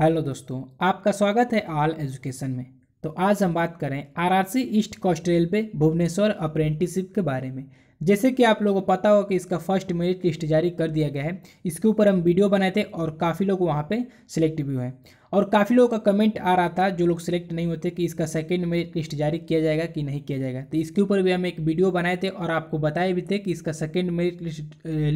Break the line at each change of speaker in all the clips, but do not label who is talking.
hello दोस्तों आपका स्वागत है ऑल एजुकेशन में तो आज हम बात करें RRC east coast railway Bhubaneswar apprenticeship के बारे में जैसे कि आप लोगों को पता हो कि इसका फर्स्ट मेरिट लिस्ट जारी कर दिया गया है इसके ऊपर हम वीडियो बनाए थे और काफ़ी लोग वहाँ पे सिलेक्ट भी हुए हैं और काफ़ी लोगों का कमेंट आ रहा था जो लोग सिलेक्ट नहीं होते कि इसका सेकेंड मेरिट लिस्ट जारी किया जाएगा कि नहीं किया जाएगा तो इसके ऊपर भी हम एक वीडियो बनाए थे और आपको बताए भी थे कि इसका सेकेंड मेरिट लिस्ट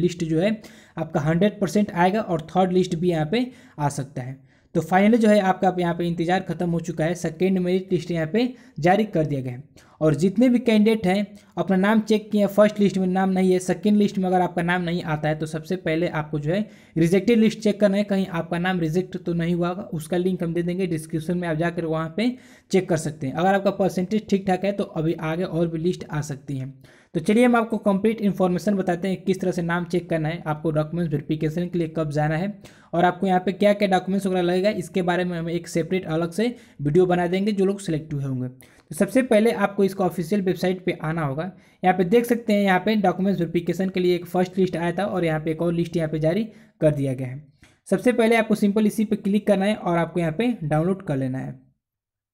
लिस्ट जो है आपका हंड्रेड आएगा और थर्ड लिस्ट भी यहाँ पर आ सकता है तो फाइनली जो है आपका यहाँ पे इंतजार खत्म हो चुका है सेकेंड मेरिट लिस्ट यहाँ पे जारी कर दिया गया है और जितने भी कैंडिडेट हैं अपना नाम चेक किए हैं फर्स्ट लिस्ट में नाम नहीं है सेकेंड लिस्ट में अगर आपका नाम नहीं आता है तो सबसे पहले आपको जो है रिजेक्टेड लिस्ट चेक करना है कहीं आपका नाम रिजेक्ट तो नहीं हुआ उसका लिंक हम दे देंगे डिस्क्रिप्शन में आप जाकर वहाँ पर चेक कर सकते हैं अगर आपका परसेंटेज ठीक ठाक है तो अभी आगे और भी लिस्ट आ सकती है तो चलिए हम आपको कंप्लीट इन्फॉर्मेशन बताते हैं किस तरह से नाम चेक करना है आपको डॉक्यूमेंट्स वेरिफिकेशन के लिए कब जाना है और आपको यहाँ पे क्या क्या डॉक्यूमेंट्स वगैरह लगेगा इसके बारे में हम एक सेपरेट अलग से वीडियो बना देंगे जो लोग सेलेक्ट हुए होंगे तो सबसे पहले आपको इसका ऑफिशियल वेबसाइट पर आना होगा यहाँ पर देख सकते हैं यहाँ पर डॉक्यूमेंट्स वेरिफिकेशन के लिए एक फर्स्ट लिस्ट आया था और यहाँ पर एक और लिस्ट यहाँ पर जारी कर दिया गया है सबसे पहले आपको सिंपल इसी पर क्लिक करना है और आपको यहाँ पर डाउनलोड कर लेना है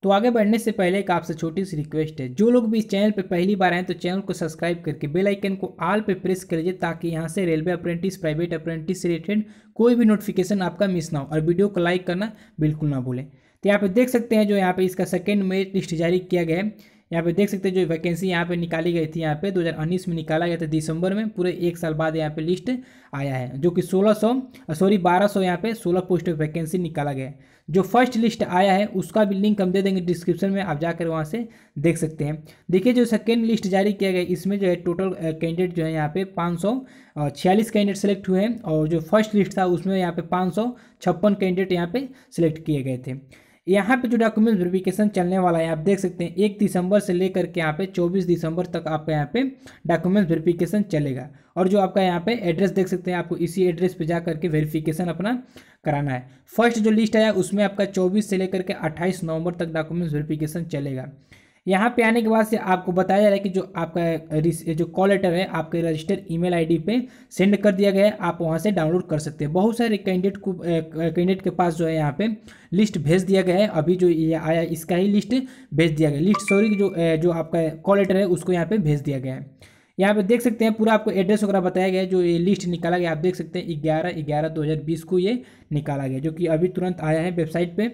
तो आगे बढ़ने से पहले एक आपसे छोटी सी रिक्वेस्ट है जो लोग भी इस चैनल पर पहली बार आए तो चैनल को सब्सक्राइब करके बेल आइकन को आल पे प्रेस कर लीजिए ताकि यहाँ से रेलवे अप्रेंटिस प्राइवेट अप्रेंटिस से रिलेटेड कोई भी नोटिफिकेशन आपका मिस ना हो और वीडियो को लाइक करना बिल्कुल ना भूलें तो यहाँ पर देख सकते हैं जो यहाँ पर इसका सेकेंड मेरिट लिस्ट जारी किया गया है यहाँ पे देख सकते हैं जो वैकेंसी यहाँ पे निकाली गई थी यहाँ पे 2019 में निकाला गया था दिसंबर में पूरे एक साल बाद यहाँ पे लिस्ट आया है जो कि 1600 सॉरी बारह सौ यहाँ पे सोलह पोस्ट वैकेंसी निकाला गया जो फर्स्ट लिस्ट आया है उसका भी लिंक हम दे देंगे डिस्क्रिप्शन में आप जाकर वहाँ से देख सकते हैं देखिए जो सेकेंड लिस्ट जारी किया गया इसमें जो है टोटल कैंडिडेट जो है यहाँ पे पाँच सौ छियालीस कैंडिडेट सेलेक्ट हुए हैं और जो फर्स्ट लिस्ट था उसमें यहाँ पे पाँच सौ छप्पन कैंडिडेट यहाँ पे सेलेक्ट किए गए थे यहाँ पे जो डॉक्यूमेंट वेरिफिकेशन चलने वाला है आप देख सकते हैं एक दिसंबर से लेकर के यहाँ पे चौबीस दिसंबर तक आपके यहाँ पे डॉक्यूमेंट वेरिफिकेशन चलेगा और जो आपका यहाँ पे एड्रेस देख सकते हैं आपको इसी एड्रेस पे जा करके वेरिफिकेशन अपना कराना है फर्स्ट जो लिस्ट आया उसमें आपका चौबीस से लेकर के अट्ठाईस नवंबर तक डॉक्यूमेंट्स वेरिफिकेशन चलेगा यहाँ पे आने के बाद से आपको बताया जा रहा है कि जो आपका जो कॉल लेटर है आपके रजिस्टर ईमेल आईडी पे सेंड कर दिया गया है आप वहाँ से डाउनलोड कर सकते हैं बहुत सारे कैंडिडेट को कैंडिडेट के पास जो है यहाँ पे लिस्ट भेज दिया गया है अभी जो ये आया इसका ही लिस्ट भेज दिया गया लिस्ट सॉरी जो जो आपका कॉल लेटर है उसको यहाँ पर भेज दिया गया है यहाँ पे देख सकते हैं पूरा आपको एड्रेस वगैरह बताया गया है जो ये लिस्ट निकाला गया आप देख सकते हैं ग्यारह ग्यारह दो हज़ार बीस को ये निकाला गया जो कि अभी तुरंत आया है वेबसाइट पे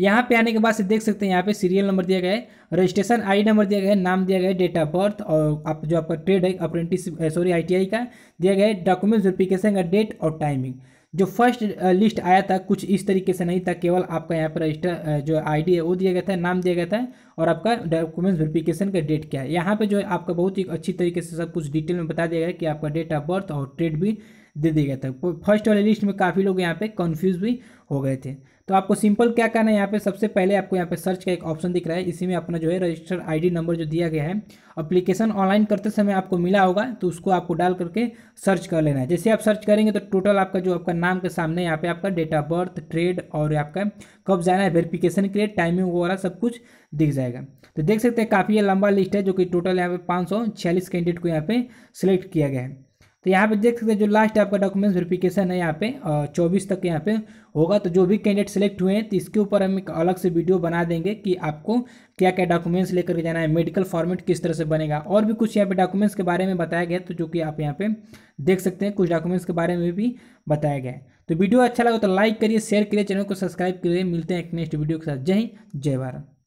यहाँ पे आने के बाद से देख सकते हैं यहाँ पे सीरियल नंबर दिया गया है रजिस्ट्रेशन आई नंबर दिया गया है नाम दिया गया है डेट ऑफ बर्थ और आप जो आपका ट्रेड है अप्रेंटिस सॉरी आईटीआई का दिया गया है डॉक्यूमेंट्स वेरिफिकेशन का डेट और टाइमिंग जो फर्स्ट लिस्ट eh, आया था कुछ इस तरीके से नहीं था केवल आपका यहाँ पर रजिस्टर eh, जो आई है वो दिया गया था नाम दिया गया था और आपका डॉक्यूमेंट्स वेरिफिकेशन का डेट क्या है यहाँ पर जो है आपका बहुत ही अच्छी तरीके से सब कुछ डिटेल में बता दिया गया कि आपका डेट ऑफ बर्थ और ट्रेड भी दे दिया गया था फर्स्ट वाले लिस्ट में काफ़ी लोग यहाँ पे कंफ्यूज भी हो गए थे तो आपको सिंपल क्या करना है यहाँ पे सबसे पहले आपको यहाँ पे सर्च का एक ऑप्शन दिख रहा है इसी में अपना जो है रजिस्टर आईडी नंबर जो दिया गया है अप्लीकेशन ऑनलाइन करते समय आपको मिला होगा तो उसको आपको डाल करके सर्च कर लेना है जैसे आप सर्च करेंगे तो टोटल आपका जो आपका नाम के सामने यहाँ पे आपका डेट ऑफ बर्थ ट्रेड और आपका कब जाना है वेरिफिकेशन के लिए टाइमिंग वगैरह सब कुछ दिख जाएगा तो देख सकते हैं काफ़ी लंबा लिस्ट है जो कि टोटल यहाँ पे पाँच कैंडिडेट को यहाँ पे सिलेक्ट किया गया है तो यहाँ पे देख सकते हैं जो लास्ट आपका डॉक्यूमेंट्स वेरिफिकेशन है यहाँ पे चौबीस तक यहाँ पे होगा तो जो भी कैंडिडेट सेलेक्ट हुए हैं तो इसके ऊपर हम एक अलग से वीडियो बना देंगे कि आपको क्या क्या डॉक्यूमेंट्स लेकर के जाना है मेडिकल फॉर्मेट किस तरह से बनेगा और भी कुछ यहाँ पे डॉक्यूमेंट्स के बारे में बताया गया तो जो कि आप यहाँ पे देख सकते हैं कुछ डॉक्यूमेंट्स के बारे में भी बताया गया तो वीडियो अच्छा लगा तो लाइक करिए शेयर करिए चैनल को सब्सक्राइब करिए मिलते हैं एक नेक्स्ट वीडियो के साथ जय हिंद जय भारत